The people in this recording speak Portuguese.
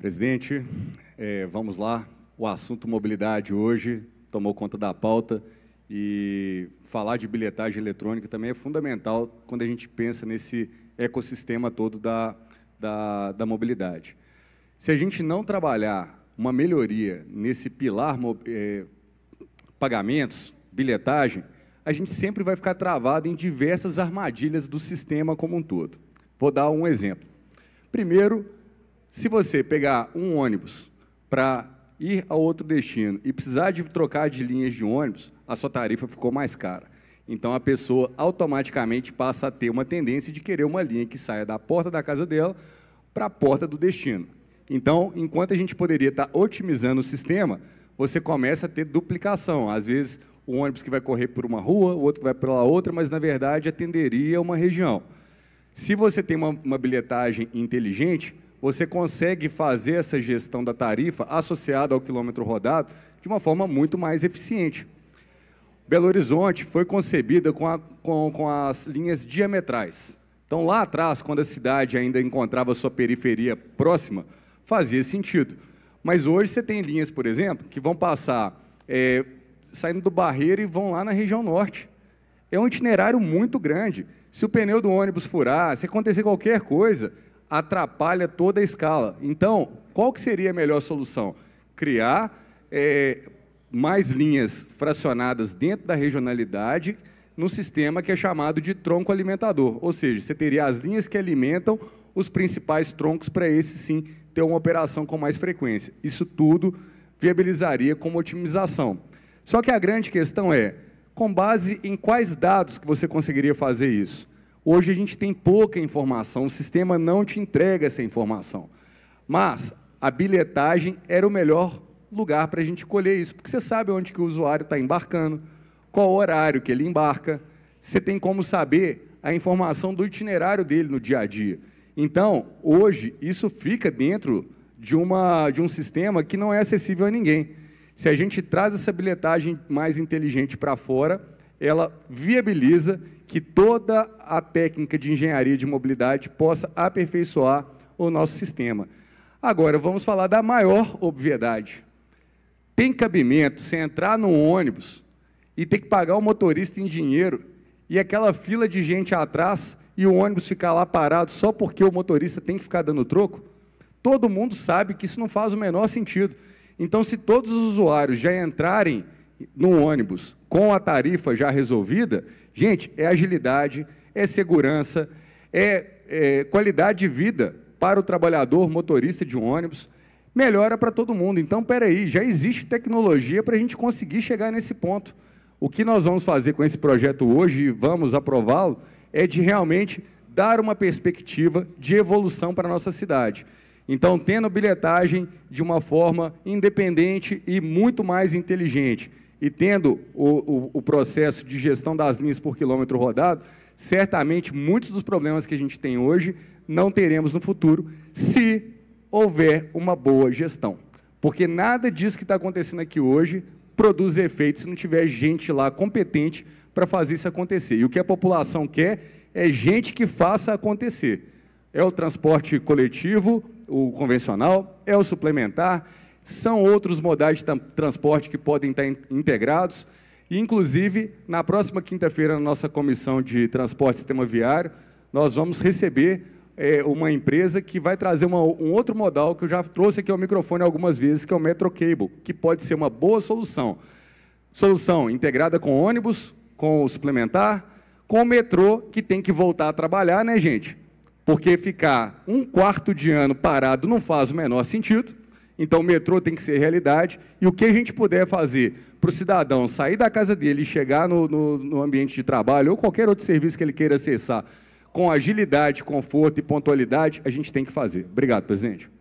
Presidente, é, vamos lá. O assunto mobilidade hoje tomou conta da pauta e falar de bilhetagem eletrônica também é fundamental quando a gente pensa nesse ecossistema todo da, da, da mobilidade. Se a gente não trabalhar uma melhoria nesse pilar é, pagamentos, bilhetagem, a gente sempre vai ficar travado em diversas armadilhas do sistema como um todo. Vou dar um exemplo. Primeiro, se você pegar um ônibus para ir a outro destino e precisar de trocar de linhas de ônibus, a sua tarifa ficou mais cara. Então a pessoa automaticamente passa a ter uma tendência de querer uma linha que saia da porta da casa dela para a porta do destino. Então, enquanto a gente poderia estar tá otimizando o sistema, você começa a ter duplicação. Às vezes, o ônibus que vai correr por uma rua, o outro vai pela outra, mas na verdade atenderia uma região. Se você tem uma, uma bilhetagem inteligente, você consegue fazer essa gestão da tarifa associada ao quilômetro rodado de uma forma muito mais eficiente. Belo Horizonte foi concebida com, a, com, com as linhas diametrais. Então, lá atrás, quando a cidade ainda encontrava sua periferia próxima, fazia sentido. Mas hoje você tem linhas, por exemplo, que vão passar é, saindo do Barreiro e vão lá na região norte. É um itinerário muito grande. Se o pneu do ônibus furar, se acontecer qualquer coisa, atrapalha toda a escala. Então, qual que seria a melhor solução? Criar é, mais linhas fracionadas dentro da regionalidade no sistema que é chamado de tronco alimentador, ou seja, você teria as linhas que alimentam os principais troncos para esse sim ter uma operação com mais frequência. Isso tudo viabilizaria como otimização. Só que a grande questão é, com base em quais dados que você conseguiria fazer isso? Hoje a gente tem pouca informação, o sistema não te entrega essa informação. Mas a bilhetagem era o melhor lugar para a gente colher isso, porque você sabe onde que o usuário está embarcando, qual horário que ele embarca, você tem como saber a informação do itinerário dele no dia a dia. Então, hoje, isso fica dentro de, uma, de um sistema que não é acessível a ninguém. Se a gente traz essa bilhetagem mais inteligente para fora, ela viabiliza que toda a técnica de engenharia de mobilidade possa aperfeiçoar o nosso sistema. Agora, vamos falar da maior obviedade. Tem cabimento você entrar num ônibus e ter que pagar o motorista em dinheiro e aquela fila de gente atrás e o ônibus ficar lá parado só porque o motorista tem que ficar dando troco? Todo mundo sabe que isso não faz o menor sentido. Então, se todos os usuários já entrarem no ônibus com a tarifa já resolvida, gente, é agilidade, é segurança, é, é qualidade de vida para o trabalhador motorista de um ônibus, melhora para todo mundo. Então, aí, já existe tecnologia para a gente conseguir chegar nesse ponto. O que nós vamos fazer com esse projeto hoje e vamos aprová-lo é de realmente dar uma perspectiva de evolução para a nossa cidade. Então, tendo bilhetagem de uma forma independente e muito mais inteligente, e tendo o, o, o, processo de gestão das linhas por quilômetro rodado, certamente muitos dos problemas que a gente tem hoje não teremos no futuro, se houver uma boa gestão. Porque nada disso que está acontecendo aqui hoje produz efeito se não tiver gente lá competente para fazer isso acontecer. E o que a população quer é gente que faça acontecer. É o transporte coletivo, o convencional, é o suplementar, são outros modais de transporte que podem estar integrados. E, inclusive, na próxima quinta-feira, na nossa comissão de transporte e sistema viário, nós vamos receber é, uma empresa que vai trazer uma, um outro modal que eu já trouxe aqui ao microfone algumas vezes, que é o metro cable que pode ser uma boa solução. Solução integrada com ônibus, com o suplementar, com o metrô, que tem que voltar a trabalhar, né, gente? Porque ficar um quarto de ano parado não faz o menor sentido. Então, o metrô tem que ser realidade. E o que a gente puder fazer para o cidadão sair da casa dele e chegar no, no, no ambiente de trabalho ou qualquer outro serviço que ele queira acessar com agilidade, conforto e pontualidade, a gente tem que fazer. Obrigado, presidente.